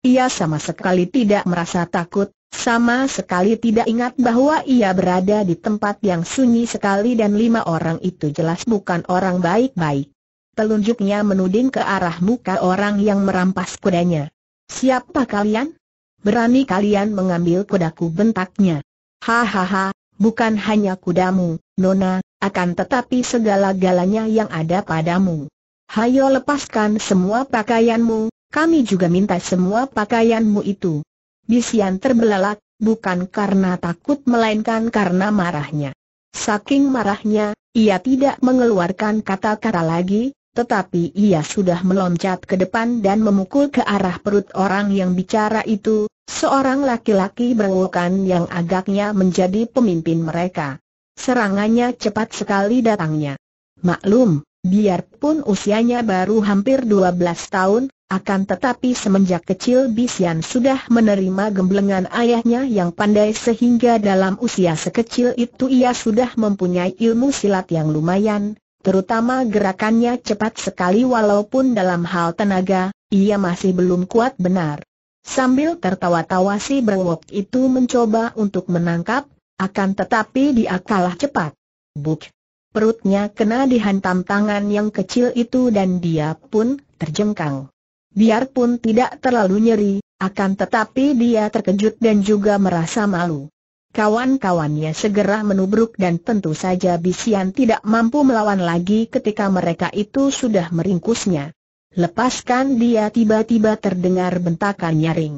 Ia sama sekali tidak merasa takut, sama sekali tidak ingat bahwa ia berada di tempat yang sunyi sekali dan lima orang itu jelas bukan orang baik-baik. Telunjuknya menuding ke arah muka orang yang merampas kudanya. Siapa kalian? berani kalian mengambil kudaku bentaknya. Hahaha, bukan hanya kudamu, Nona, akan tetapi segala-galanya yang ada padamu. Hayo lepaskan semua pakaianmu, kami juga minta semua pakaianmu itu. Bisian terbelalak, bukan karena takut melainkan karena marahnya. Saking marahnya, ia tidak mengeluarkan kata-kata lagi, tetapi ia sudah meloncat ke depan dan memukul ke arah perut orang yang bicara itu, seorang laki-laki berwokan yang agaknya menjadi pemimpin mereka. Serangannya cepat sekali datangnya. Maklum, biarpun usianya baru hampir 12 tahun, akan tetapi semenjak kecil Bisian sudah menerima gemblengan ayahnya yang pandai sehingga dalam usia sekecil itu ia sudah mempunyai ilmu silat yang lumayan, Terutama gerakannya cepat sekali walaupun dalam hal tenaga, ia masih belum kuat benar. Sambil tertawa-tawa si Brewok itu mencoba untuk menangkap, akan tetapi dia kalah cepat. Buk! Perutnya kena dihantam tangan yang kecil itu dan dia pun terjengkang. Biarpun tidak terlalu nyeri, akan tetapi dia terkejut dan juga merasa malu. Kawan-kawannya segera menubruk dan tentu saja Bisian tidak mampu melawan lagi ketika mereka itu sudah meringkusnya. Lepaskan dia tiba-tiba terdengar bentakan nyaring.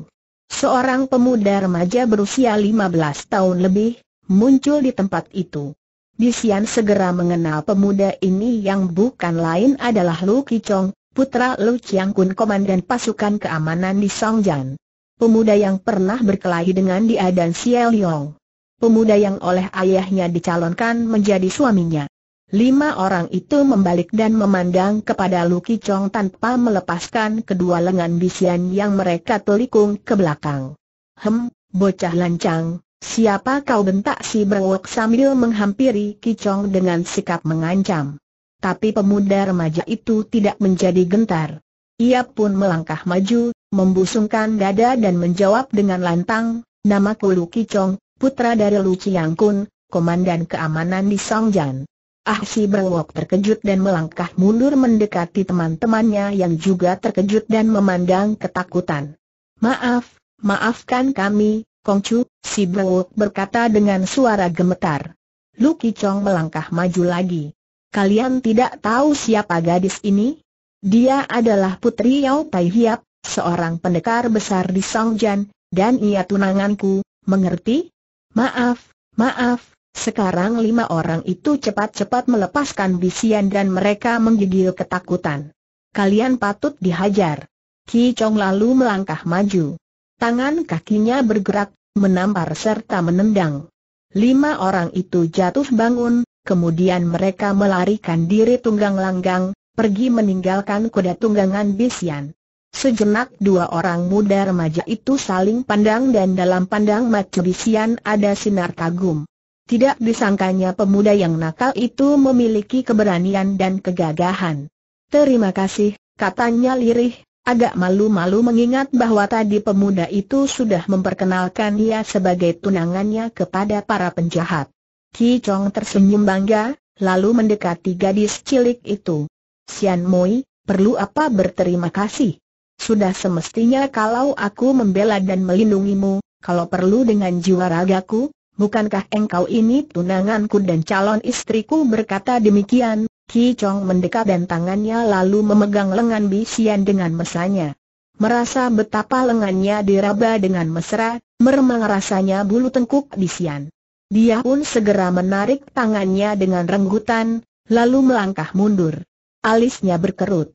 Seorang pemuda remaja berusia 15 tahun lebih, muncul di tempat itu. Bisian segera mengenal pemuda ini yang bukan lain adalah Lu Kicong, putra Lu Chiang Kun Komandan Pasukan Keamanan di Songjan. Pemuda yang pernah berkelahi dengan dia dan Xiao Liong pemuda yang oleh ayahnya dicalonkan menjadi suaminya. Lima orang itu membalik dan memandang kepada Luki Chong tanpa melepaskan kedua lengan bisian yang mereka telikung ke belakang. Hem, bocah lancang, siapa kau bentak si berwok sambil menghampiri Kicong dengan sikap mengancam. Tapi pemuda remaja itu tidak menjadi gentar. Ia pun melangkah maju, membusungkan dada dan menjawab dengan lantang, namaku Luki Chong, putra dari Lu Chiang Kun, komandan keamanan di Songjan. Ah si Berwok terkejut dan melangkah mundur mendekati teman-temannya yang juga terkejut dan memandang ketakutan. Maaf, maafkan kami, Kongcu, si Berwok berkata dengan suara gemetar. Lu Kicong melangkah maju lagi. Kalian tidak tahu siapa gadis ini? Dia adalah putri Yao Tai Hiap, seorang pendekar besar di Songjan, dan ia tunanganku, mengerti? Maaf, maaf, sekarang lima orang itu cepat-cepat melepaskan bisian dan mereka menggigil ketakutan. Kalian patut dihajar. Ki Chong lalu melangkah maju. Tangan kakinya bergerak, menampar serta menendang. Lima orang itu jatuh bangun, kemudian mereka melarikan diri tunggang langgang, pergi meninggalkan kuda tunggangan Bisian. Sejenak dua orang muda remaja itu saling pandang dan dalam pandang mata Bisian ada sinar kagum. Tidak disangkanya pemuda yang nakal itu memiliki keberanian dan kegagahan. Terima kasih, katanya lirih, agak malu-malu mengingat bahwa tadi pemuda itu sudah memperkenalkan ia sebagai tunangannya kepada para penjahat. Ki Chong tersenyum bangga, lalu mendekati gadis cilik itu. Sian Moi, perlu apa berterima kasih? Sudah semestinya kalau aku membela dan melindungimu, kalau perlu dengan jiwa ragaku, bukankah engkau ini tunanganku dan calon istriku berkata demikian, Ki Chong mendekat dan tangannya lalu memegang lengan Bisian dengan mesanya. Merasa betapa lengannya diraba dengan mesra, meremang rasanya bulu tengkuk Sian. Dia pun segera menarik tangannya dengan renggutan, lalu melangkah mundur. Alisnya berkerut.